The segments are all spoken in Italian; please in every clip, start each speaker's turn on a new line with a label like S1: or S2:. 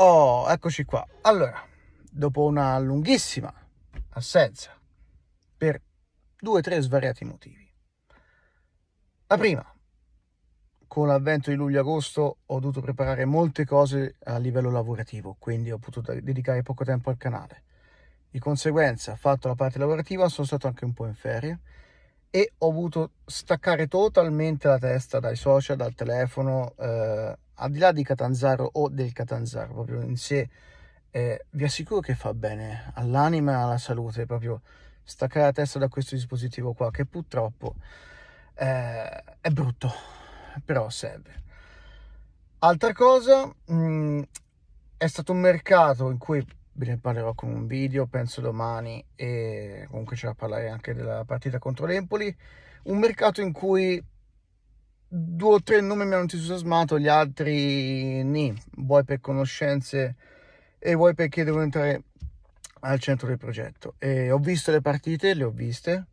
S1: Oh, eccoci qua. Allora, dopo una lunghissima assenza per due o tre svariati motivi. La prima, con l'avvento di luglio-agosto ho dovuto preparare molte cose a livello lavorativo, quindi ho potuto dedicare poco tempo al canale. Di conseguenza, fatto la parte lavorativa, sono stato anche un po' in ferie e ho avuto staccare totalmente la testa dai social, dal telefono, eh, al di là di Catanzaro o del Catanzaro proprio in sé. Eh, vi assicuro che fa bene all'anima e alla salute proprio staccare la testa da questo dispositivo qua che purtroppo eh, è brutto, però serve. Altra cosa, mh, mm, è stato un mercato in cui ve ne parlerò con un video, penso domani, e comunque c'è da parlare anche della partita contro l'Empoli. Un mercato in cui due o tre nomi mi hanno entusiasmato, gli altri ni, vuoi per conoscenze e vuoi perché devo entrare al centro del progetto. E ho visto le partite, le ho viste,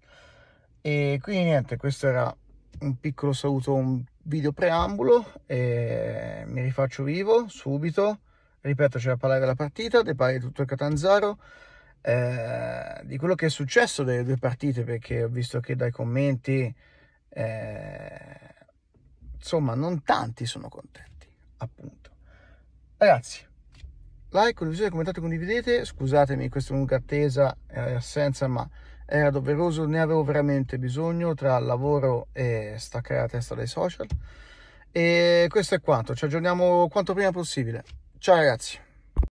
S1: e quindi niente, questo era un piccolo saluto, un video preambulo, mi rifaccio vivo subito ripeto c'è la palla della partita, dei pari di tutto il Catanzaro, eh, di quello che è successo delle due partite perché ho visto che dai commenti eh, insomma non tanti sono contenti appunto ragazzi like, condivisione, commentate, condividete scusatemi questa lunga attesa e assenza ma era doveroso ne avevo veramente bisogno tra lavoro e staccare la testa dai social e questo è quanto ci aggiorniamo quanto prima possibile Ciao ragazzi.